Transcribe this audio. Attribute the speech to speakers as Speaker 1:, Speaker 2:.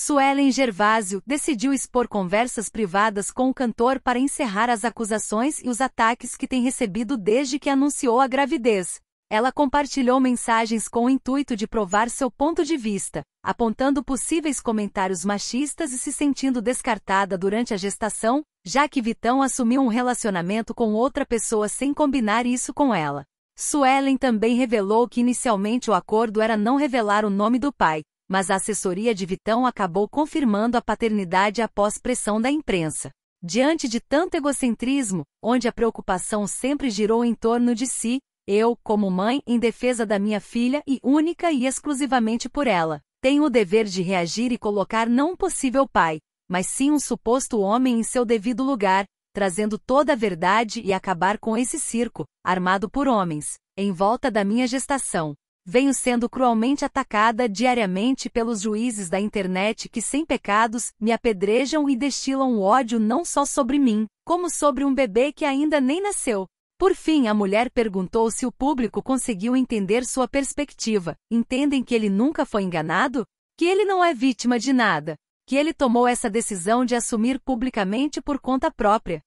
Speaker 1: Suelen Gervásio decidiu expor conversas privadas com o cantor para encerrar as acusações e os ataques que tem recebido desde que anunciou a gravidez. Ela compartilhou mensagens com o intuito de provar seu ponto de vista, apontando possíveis comentários machistas e se sentindo descartada durante a gestação, já que Vitão assumiu um relacionamento com outra pessoa sem combinar isso com ela. Suelen também revelou que inicialmente o acordo era não revelar o nome do pai, mas a assessoria de Vitão acabou confirmando a paternidade após pressão da imprensa. Diante de tanto egocentrismo, onde a preocupação sempre girou em torno de si, eu, como mãe em defesa da minha filha e única e exclusivamente por ela, tenho o dever de reagir e colocar não um possível pai, mas sim um suposto homem em seu devido lugar, trazendo toda a verdade e acabar com esse circo, armado por homens, em volta da minha gestação venho sendo cruelmente atacada diariamente pelos juízes da internet que, sem pecados, me apedrejam e destilam ódio não só sobre mim, como sobre um bebê que ainda nem nasceu. Por fim, a mulher perguntou se o público conseguiu entender sua perspectiva. Entendem que ele nunca foi enganado? Que ele não é vítima de nada? Que ele tomou essa decisão de assumir publicamente por conta própria?